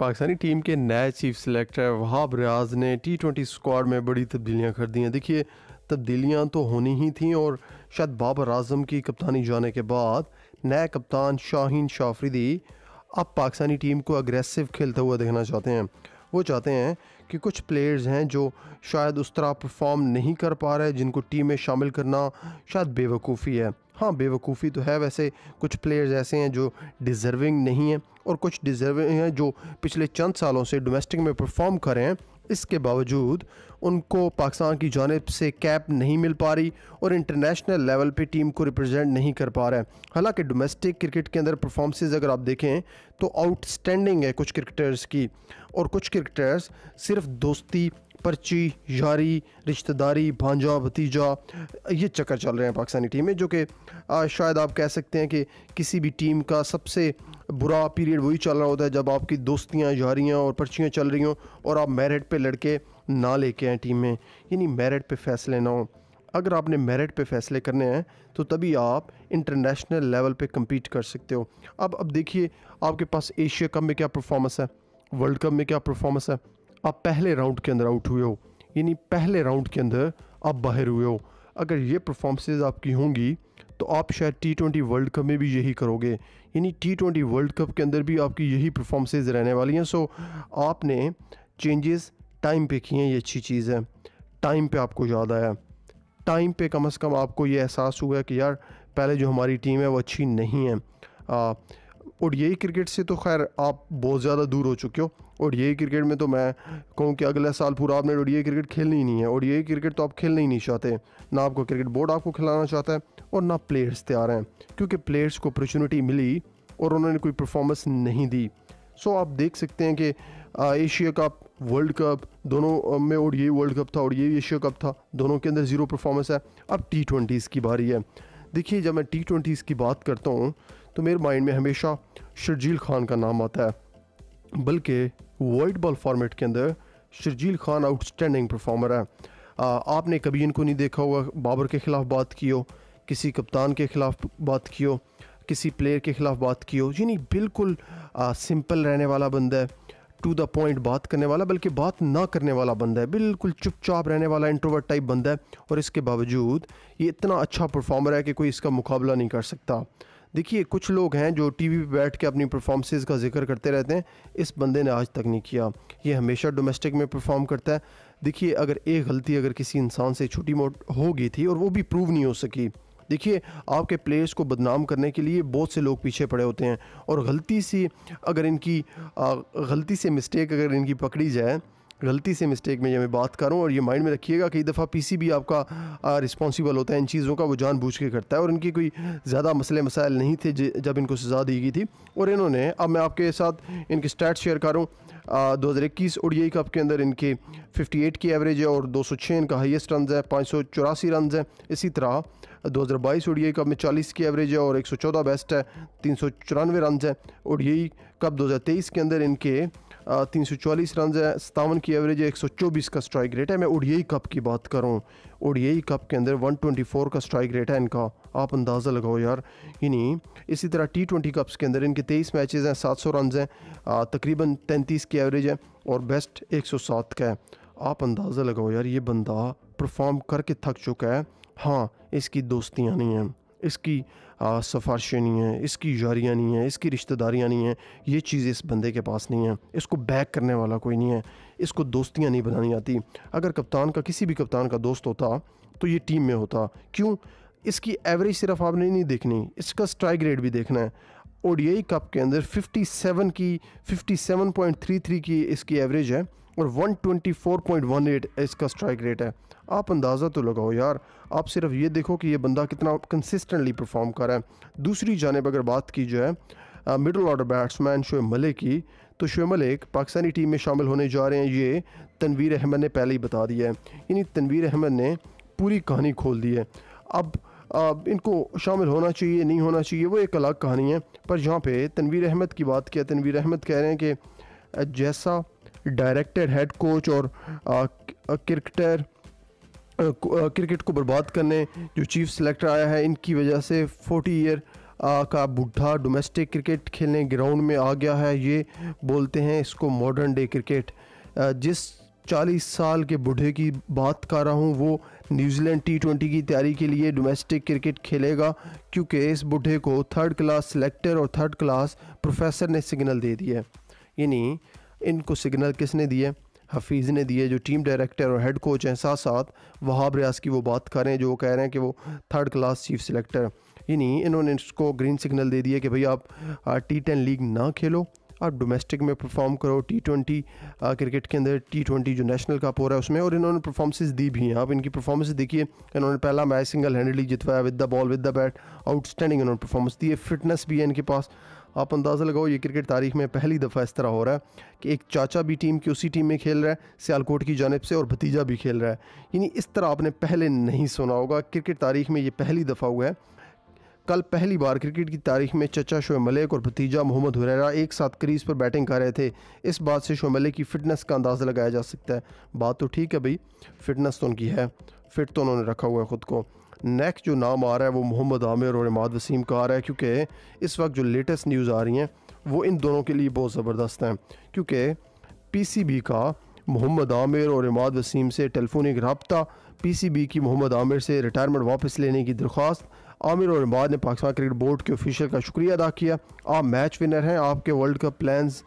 Pakistani team के नए chief selector Wahab रियाज ने टी ट्वेंटी स्क्वाड में बड़ी तब्दीलियाँ कर दी हैं देखिए तब्दीलियाँ तो होनी ही थी और शायद बाबर आजम की कप्तानी जाने के बाद नए कप्तान शाहीन शाफरीदी अब पाकिस्तानी टीम को अग्रेसिव खेलता हुआ देखना चाहते हैं वो चाहते हैं कि कुछ प्लेयर्स हैं जो शायद उस तरह परफॉर्म नहीं कर पा रहे जिनको टीम में शामिल करना शायद बेवकूफ़ी है हाँ बेवकूफ़ी तो है वैसे कुछ प्लेयर्स ऐसे हैं जो डिज़र्विंग नहीं हैं और कुछ डिज़र्विंग हैं जो पिछले चंद सालों से डोमेस्टिक में परफॉर्म कर रहे हैं इसके बावजूद उनको पाकिस्तान की जानब से कैप नहीं मिल पा रही और इंटरनेशनल लेवल पे टीम को रिप्रेजेंट नहीं कर पा रहा है हालांकि डोमेस्टिक क्रिकेट के अंदर परफॉर्मेंसेस अगर आप देखें तो आउटस्टैंडिंग है कुछ क्रिकेटर्स की और कुछ क्रिकेटर्स सिर्फ दोस्ती पर्ची यारी रिश्तेदारी भांजा भतीजा ये चक्कर चल रहे हैं पाकिस्तानी टीम में जो कि शायद आप कह सकते हैं कि किसी भी टीम का सबसे बुरा पीरियड वही चल रहा होता है जब आपकी दोस्तियाँ यारियाँ और पर्चियाँ चल रही हों और आप मेरिट पे लड़के ना लेके आए टीम में यानी मेरिट पे फैसले ना हों अगर आपने मेरिट पे फैसले करने हैं तो तभी आप इंटरनेशनल लेवल पे कम्पीट कर सकते हो अब अब देखिए आपके पास एशिया कप में क्या परफॉर्मेंस है वर्ल्ड कप में क्या परफॉर्मेंस है आप पहले राउंड के अंदर आउट हुए हो यानी पहले राउंड के अंदर आप बाहर हुए हो अगर ये परफॉर्मेंसेज आपकी होंगी तो आप शायद टी ट्वेंटी वर्ल्ड कप में भी यही करोगे यानी टी ट्वेंटी वर्ल्ड कप के अंदर भी आपकी यही परफॉर्मेंसेज रहने वाली हैं सो आपने चेंजेस टाइम पे किए हैं ये अच्छी चीज़ है टाइम पे आपको याद आया टाइम पे कम अज़ कम आपको ये एहसास हुआ कि यार पहले जो हमारी टीम है वो अच्छी नहीं है आ, और यही क्रिकेट से तो खैर आप बहुत ज़्यादा दूर हो चुके हो और यही क्रिकेट में तो मैं कहूँ कि अगला साल पूरा आपने और यही क्रिकेट खेलनी ही नहीं है और यही क्रिकेट तो आप खेलना ही नहीं चाहते ना आपको क्रिकेट बोर्ड आपको खिलाना चाहता है और ना प्लेयर्स तैयार हैं क्योंकि प्लेयर्स को अपॉर्चुनिटी मिली और उन्होंने कोई परफॉर्मेंस नहीं दी सो आप देख सकते हैं कि एशिया कप वर्ल्ड कप दोनों में और ये वर्ल्ड कप था और ये एशिया कप था दोनों के अंदर ज़ीरो परफॉर्मेंस है अब टी की बारी है देखिए जब मैं टी की बात करता हूँ तो मेरे माइंड में हमेशा शर्जील खान का नाम आता है बल्कि वाइट बॉल फॉर्मेट के अंदर शर्जील खान आउटस्टैंडिंग परफॉर्मर है आ, आपने कभी इनको नहीं देखा होगा बाबर के ख़िलाफ़ बात की हो किसी कप्तान के ख़िलाफ़ बात की हो किसी प्लेयर के ख़िलाफ़ बात की हो नहीं बिल्कुल आ, सिंपल रहने वाला बंदा है टू द पॉइंट बात करने वाला बल्कि बात ना करने वाला बंदा है बिल्कुल चुपचाप रहने वाला इंट्रोवर्ट टाइप बंदा है और इसके बावजूद ये इतना अच्छा परफॉर्मर है कि कोई इसका मुकाबला नहीं कर सकता देखिए कुछ लोग हैं जो टीवी पर बैठ के अपनी परफॉर्मेंसेज का जिक्र करते रहते हैं इस बंदे ने आज तक नहीं किया ये हमेशा डोमेस्टिक में परफॉर्म करता है देखिए अगर एक गलती अगर किसी इंसान से छोटी मोट हो गई थी और वो भी प्रूव नहीं हो सकी देखिए आपके प्लेयर्स को बदनाम करने के लिए बहुत से लोग पीछे पड़े होते हैं और गलती से अगर इनकी गलती से मिस्टेक अगर इनकी पकड़ी जाए गलती से मिस्टेक में या मैं बात करूं और ये माइंड में रखिएगा कई दफ़ा भी आपका रिस्पॉन्सिबल होता है इन चीज़ों का वो जानबूझ के करता है और इनकी कोई ज़्यादा मसले मसाइल नहीं थे जब इनको सज़ा दी गई थी और इन्होंने अब मैं आपके साथ इनके स्टैट्स शेयर करूँ दो हज़ार इक्कीस ओ डी कप के अंदर इनके फिफ्टी एट की एवरेज है और दो सौ छः इनका हाइस्ट रन है पाँच सौ चौरासी रन है इसी तरह दो हज़ार बाईस ओ डी कप में चालीस की एवरेज है और एक सौ चौदह बेस्ट है तीन सौ चौरानवे रन है ओ डी कप दो हज़ार तेईस के अंदर इनके तीन सौ चालीस रन है सतावन की एवरेज है एक सौ चौबीस का स्ट्राइक रेट है मैं ओडीआई कप की बात करूँ ओडीआई कप के अंदर वन ट्वेंटी फोर का स्ट्राइक रेट है इनका आप अंदाज़ा लगाओ यार इन्हीं इसी तरह टी ट्वेंटी कप्स के अंदर इनके तेईस मैचेस हैं सात सौ रन हैं तकरीबन तैंतीस की एवरेज है और बेस्ट एक सौ सात का है आप अंदाज़ा लगाओ यार ये बंदा परफॉर्म करके थक चुका है हाँ इसकी दोस्तियाँ नहीं हैं इसकी सफारशें नहीं हैं इसकी यारियाँ नहीं हैं इसकी रिश्तेदारियाँ नहीं हैं ये चीज़ इस बंदे के पास नहीं है इसको बैक करने वाला कोई नहीं है इसको दोस्तियाँ नहीं बनानी आती अगर कप्तान का किसी भी कप्तान का दोस्त होता तो ये टीम में होता क्यों इसकी एवरेज सिर्फ आपने नहीं देखनी इसका स्ट्राइक रेट भी देखना है ओडीआई कप के अंदर 57 की 57.33 की इसकी एवरेज है और 124.18 इसका स्ट्राइक रेट है आप अंदाज़ा तो लगाओ यार आप सिर्फ ये देखो कि ये बंदा कितना कंसिस्टेंटली परफॉर्म कर रहा है दूसरी जानब अगर बात की जाए middle order batsman Shoaib Malik की तो शोएब मलिक पाकिस्तानी टीम में शामिल होने जा रहे हैं ये तनवीर अहमद ने पहले ही बता दिया है यानी तनवीर अहमद ने पूरी कहानी खोल दी है अब आ, इनको शामिल होना चाहिए नहीं होना चाहिए वो एक अलग कहानी है पर यहाँ पे तनवीर अहमद की बात किया तनवीर अहमद कह रहे हैं कि जैसा डायरेक्टर हेड कोच और क्रिकेटर क्रिकेट को बर्बाद करने जो चीफ सेलेक्टर आया है इनकी वजह से फोर्टी ईयर का बुढ़ा डोमेस्टिक क्रिकेट खेलने ग्राउंड में आ गया है ये बोलते हैं इसको मॉडर्न डे क्रिकेट जिस 40 साल के बूढ़े की बात कर रहा हूँ वो न्यूजीलैंड टी ट्वेंटी की तैयारी के लिए डोमेस्टिक क्रिकेट खेलेगा क्योंकि इस बूढ़े को थर्ड क्लास सेलेक्टर और थर्ड क्लास प्रोफेसर ने सिग्नल दे दिया यानी इनको सिग्नल किसने दिए हफीज़ ने दिए जो टीम डायरेक्टर और हेड कोच हैं साथ साथ वहाब रियाज की वो बात करें जो कह रहे हैं कि वो थर्ड क्लास चीफ सिलेक्टर नहीं इन्होंने इसको ग्रीन सिग्नल दे दिया कि भाई आप टी टेन लीग ना खेलो आप डोमेस्टिक में परफॉर्म करो टी ट्वेंटी क्रिकेट के अंदर टी ट्वेंटी जो नेशनल कप हो रहा है उसमें और इन्होंने परफॉर्मेंसेज दी भी हैं आप इनकी परफॉर्मेंस देखिए इन्होंने पहला मैच सिंगल हैंडली जितवाया with the ball with the bat outstanding इन्होंने परफॉर्मेंस दी है फिटनेस भी है इनके पास आप अंदाज़ा लगाओ ये क्रिकेट तारीख में पहली दफ़ा इस तरह हो रहा है कि एक चाचा भी टीम की उसी टीम में खेल रहा है सियालकोट की जानब से और भतीजा भी खेल रहा है यानी इस तरह आपने पहले नहीं सुना होगा क्रिकेट तारीख में ये पहली दफ़ा हुआ है कल पहली बार क्रिकेट की तारीख में चचा शोए मलिक और भतीजा मोहम्मद हुरैरा एक साथ क्रीज पर बैटिंग कर रहे थे इस बात से शोए मलिक की फ़िटनेस का अंदाज़ा लगाया जा सकता है बात तो ठीक है भाई फ़िटनेस तो उनकी है फिट तो उन्होंने रखा हुआ है ख़ुद को नेक्स्ट जो नाम आ रहा है वो मोहम्मद आमिर और इमाद वसीम का आ रहा है क्योंकि इस वक्त जो लेटेस्ट न्यूज़ आ रही हैं वो इन दोनों के लिए बहुत ज़बरदस्त हैं क्योंकि बी का मोहम्मद आमिर और इमाद वसीम से टेलीफोनिक रबता बी की मोहम्मद आमिर से रिटायरमेंट वापस लेने की दरख्वास्त आमिर और इमाद ने पाकिस्तान क्रिकेट बोर्ड के ऑफिशियल का शुक्रिया अदा किया आप मैच विनर हैं आपके वर्ल्ड कप प्लान्स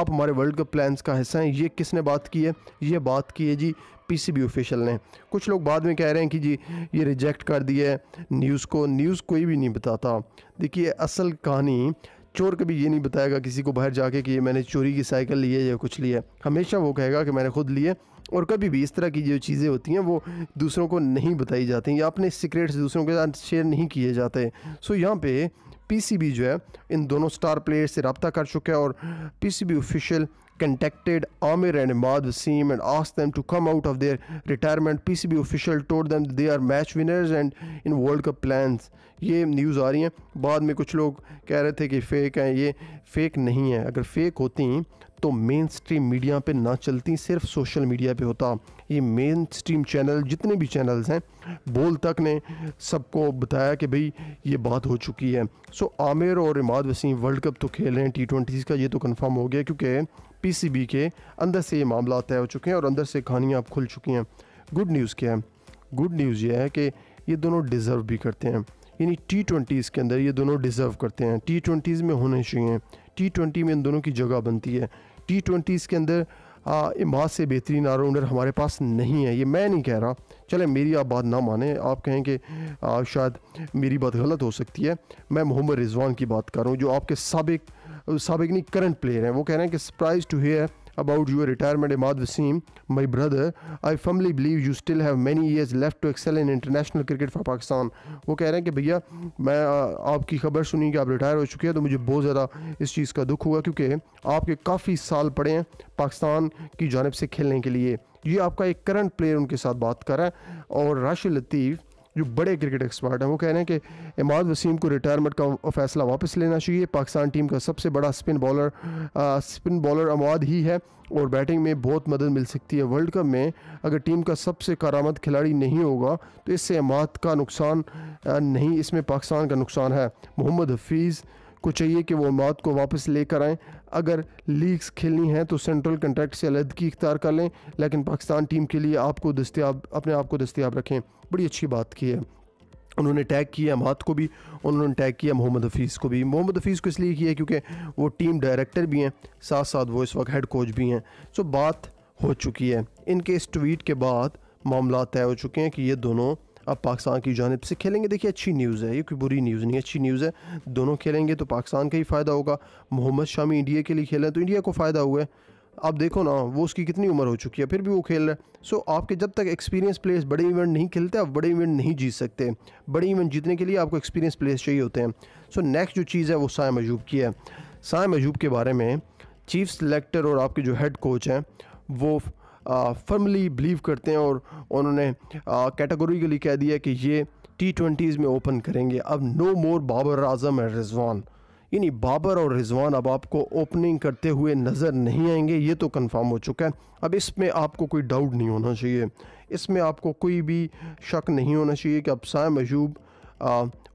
आप हमारे वर्ल्ड कप प्लान्स का हिस्सा हैं ये किसने बात की है ये बात की है जी पीसीबी ऑफिशियल ने कुछ लोग बाद में कह रहे हैं कि जी ये रिजेक्ट कर दिए न्यूज़ को न्यूज़ कोई भी नहीं बताता देखिए असल कहानी चोर कभी ये नहीं बताएगा किसी को बाहर जाके कि ये मैंने चोरी की साइकिल ली है या कुछ लिया है हमेशा वो कहेगा कि मैंने खुद लिए और कभी भी इस तरह की जो चीज़ें होती हैं वो दूसरों को नहीं बताई जाती या अपने सीक्रेट्स दूसरों के साथ शेयर नहीं किए जाते सो यहाँ पे पीसीबी जो है इन दोनों स्टार प्लेयर से रबता कर चुका है और PCB official contacted Amir and Imad Wasim and asked them to come out of their retirement. PCB official told them they are match winners and in world cup plan ये न्यूज़ आ रही हैं बाद में कुछ लोग कह रहे थे कि फ़ेक हैं ये फ़ेक नहीं है अगर फ़ेक होती तो मेन स्ट्रीम मीडिया पे ना चलती सिर्फ सोशल मीडिया पे होता ये मेन स्ट्रीम चैनल जितने भी चैनल्स हैं बोल तक ने सबको बताया कि भाई ये बात हो चुकी है सो आमिर और इमाद वसीम वर्ल्ड कप तो खेल रहे हैं टी ट्वेंटीज़ का ये तो कन्फर्म हो गया क्योंकि पी के अंदर से ये मामला तय हो चुके हैं और अंदर से कहानियाँ अब खुल चुकी हैं गुड न्यूज़ क्या है गुड न्यूज़ ये है कि ये दोनों डिज़र्व भी करते हैं यानी टी ट्वेंटीज़ के अंदर ये दोनों डिज़र्व करते हैं टी ट्वेंटीज़ में होने चाहिए टी ट्वेंटी में इन दोनों की जगह बनती है टी ट्वेंटीज़ के अंदर इमाद से बेहतरीन ऑलराउंडर हमारे पास नहीं है ये मैं नहीं कह रहा चले मेरी आप बात ना माने आप कहें कि शायद मेरी बात गलत हो सकती है मैं मोहम्मद रिजवान की बात कर रहा हूँ जो आपके सबक सबक नहीं करंट प्लेयर हैं वो कह रहे हैं कि surprise to hear about your retirement, Imad Vaseem, my brother. I firmly believe you still have many years left to excel in international cricket for Pakistan. वो कह रहे हैं कि भैया मैं आपकी खबर सुनी कि आप रिटायर हो चुके हैं तो मुझे बहुत ज़्यादा इस चीज़ का दुख हुआ क्योंकि आपके काफ़ी साल पड़े हैं पाकिस्तान की जानब से खेलने के लिए ये आपका एक करंट प्लेयर उनके साथ बात कर रहा है और राशि लतीफ़ जो बड़े क्रिकेट एक्सपर्ट हैं वो कह रहे हैं कि इमाद वसीम को रिटायरमेंट का फैसला वापस लेना चाहिए पाकिस्तान टीम का सबसे बड़ा स्पिन बॉलर आ, स्पिन बॉलर अमाद ही है और बैटिंग में बहुत मदद मिल सकती है वर्ल्ड कप में अगर टीम का सबसे कारामद खिलाड़ी नहीं होगा तो इससे अमाद का नुकसान नहीं इसमें पाकिस्तान का नुकसान है मोहम्मद हफीज़ को चाहिए कि वो मौत को वापस लेकर आएँ अगर लीग्स खेलनी हैं तो सेंट्रल कंट्रैक्ट से अलहदगी इख्तार कर लें लेकिन पाकिस्तान टीम के लिए आपको दस्तियाब अपने आप को दस्तियाब रखें बड़ी अच्छी बात की है उन्होंने टैग किया अमात को भी उन्होंने टैग किया मोहम्मद हफीज़ को भी मोहम्मद हफीज़ को इसलिए किया क्योंकि वो टीम डायरेक्टर भी हैं साथ साथ वो इस वक्त हेड कोच भी हैं सो बात हो चुकी है इनके इस ट्वीट के बाद मामला तय हो चुके हैं कि ये दोनों अब पाकिस्तान की जानब से खेलेंगे देखिए अच्छी न्यूज़ है ये कोई बुरी न्यूज़ नहीं अच्छी न्यूज़ है दोनों खेलेंगे तो पाकिस्तान का ही फ़ायदा होगा मोहम्मद शामी इंडिया के लिए खेला तो इंडिया को फ़ायदा हुआ है आप देखो ना वो उसकी कितनी उम्र हो चुकी है फिर भी वो खेल रहा है सो आपके जब तक एक्सपीरियंस प्लेयर्स बड़े इवेंट नहीं खेलते आप बड़े इवेंट नहीं जीत सकते बड़े इवेंट जीतने के लिए आपको एक्सपीरियंस प्लेयर्स चाहिए होते हैं सो नेक्स्ट जो चीज़ है वो साय मजूब की है साय मजूब के बारे में चीफ सेलेक्टर और आपके जो हेड कोच हैं वो फर्मली बिलीव करते हैं और उन्होंने कैटेगोरिकली कह दिया कि ये टी ट्वेंटीज़ में ओपन करेंगे अब no more Babar Azam and Rizwan यानी बाबर और रिजवान अब आपको ओपनिंग करते हुए नज़र नहीं आएंगे ये तो कंफर्म हो चुका है अब इसमें आपको कोई डाउट नहीं होना चाहिए इसमें आपको कोई भी शक नहीं होना चाहिए कि अब साय मजूब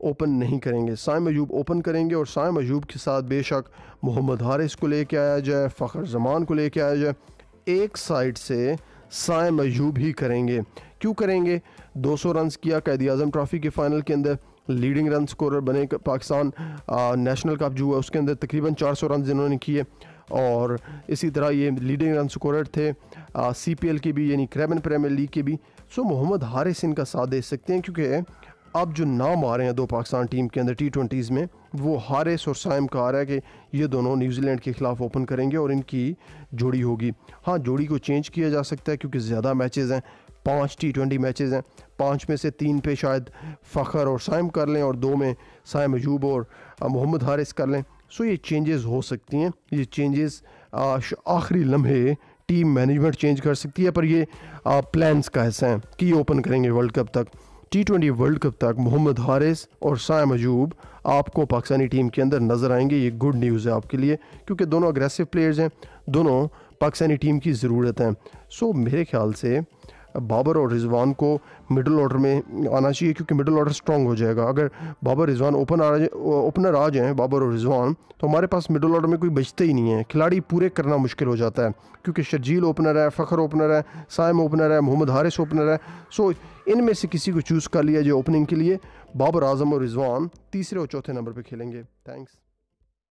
ओपन नहीं करेंगे साय मजूब ओपन करेंगे और साय मजूब के साथ बेशक मोहम्मद हारिस को लेके आया जाए फ़खर जमान को लेके आया जाए एक साइड से साय मयूब ही करेंगे क्यों करेंगे 200 रनस किया कैद अजम ट्रॉफी के फाइनल के अंदर लीडिंग रन स्कोरर बने पाकिस्तान नेशनल कप जो है उसके अंदर तकरीबन 400 रन इन्होंने किए और इसी तरह ये लीडिंग रन स्कोरर थे सी पी एल के भी यानी क्रेबन प्रीमियर लीग के भी सो मोहम्मद हारिस इनका साथ दे सकते हैं क्योंकि अब जो नाम आ रहे हैं दो पाकिस्तान टीम के अंदर टी ट्वेंटीज़ में वो हारिस और साइम का आ रहा है कि ये दोनों न्यूजीलैंड के खिलाफ ओपन करेंगे और इनकी जोड़ी होगी हाँ जोड़ी को चेंज किया जा सकता है क्योंकि ज़्यादा मैचेस हैं पाँच टी ट्वेंटी मैचेज़ हैं पाँच में से तीन पे शायद फ़खर और साइम कर लें और दो में साइम अजूब और मोहम्मद हारिस कर लें सो ये चेंजेस हो सकती हैं ये चेंजेस आखिरी लम्हे टीम मैनेजमेंट चेंज कर सकती है पर ये प्लान्स का हिस्सा हैं कि ओपन करेंगे वर्ल्ड कप तक टी ट्वेंटी वर्ल्ड कप तक मोहम्मद हारिस और शाह अजूब आपको पाकिस्तानी टीम के अंदर नज़र आएंगे ये गुड न्यूज़ है आपके लिए क्योंकि दोनों अग्रेसिव प्लेयर्स हैं दोनों पाकिस्तानी टीम की ज़रूरत हैं सो मेरे ख्याल से बाबर और रिजवान को मिडल ऑर्डर में आना चाहिए क्योंकि मिडल ऑर्डर स्ट्रॉग हो जाएगा अगर बाबर रिजवान ओपन आ ओपनर आ जाएँ बाबर और रिजवान तो हमारे पास मिडल ऑर्डर में कोई बचते ही नहीं है खिलाड़ी पूरे करना मुश्किल हो जाता है क्योंकि शर्जील ओपनर है फ़खर ओपनर है सायम ओपनर है मोहम्मद हारिस ओपनर है सो इनमें से किसी को चूज़ कर लिया जो ओपनिंग के लिए बाबर आजम और रिजवान तीसरे और चौथे नंबर पर खेलेंगे थैंक्स